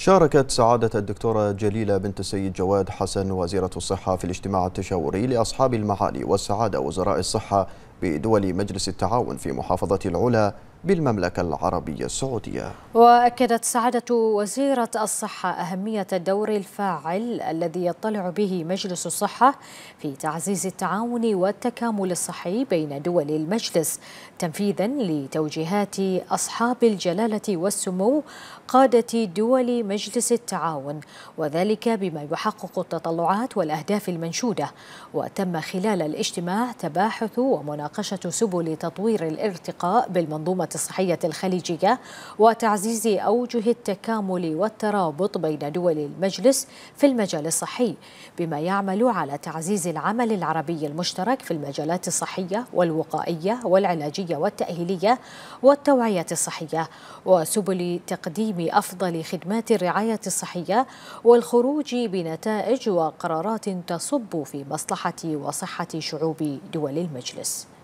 شاركت سعادة الدكتورة جليلة بنت السيد جواد حسن وزيرة الصحة في الاجتماع التشاوري لأصحاب المعالي والسعادة وزراء الصحة بدول مجلس التعاون في محافظة العلا بالمملكة العربية السعودية وأكدت سعادة وزيرة الصحة أهمية الدور الفاعل الذي يطلع به مجلس الصحة في تعزيز التعاون والتكامل الصحي بين دول المجلس تنفيذا لتوجيهات أصحاب الجلالة والسمو قادة دول مجلس التعاون وذلك بما يحقق التطلعات والأهداف المنشودة وتم خلال الاجتماع تباحث ومناقشة سبل تطوير الارتقاء بالمنظومة الصحية الخليجية وتعزيز أوجه التكامل والترابط بين دول المجلس في المجال الصحي بما يعمل على تعزيز العمل العربي المشترك في المجالات الصحية والوقائية والعلاجية والتأهيلية والتوعية الصحية وسبل تقديم أفضل خدمات الرعاية الصحية والخروج بنتائج وقرارات تصب في مصلحة وصحة شعوب دول المجلس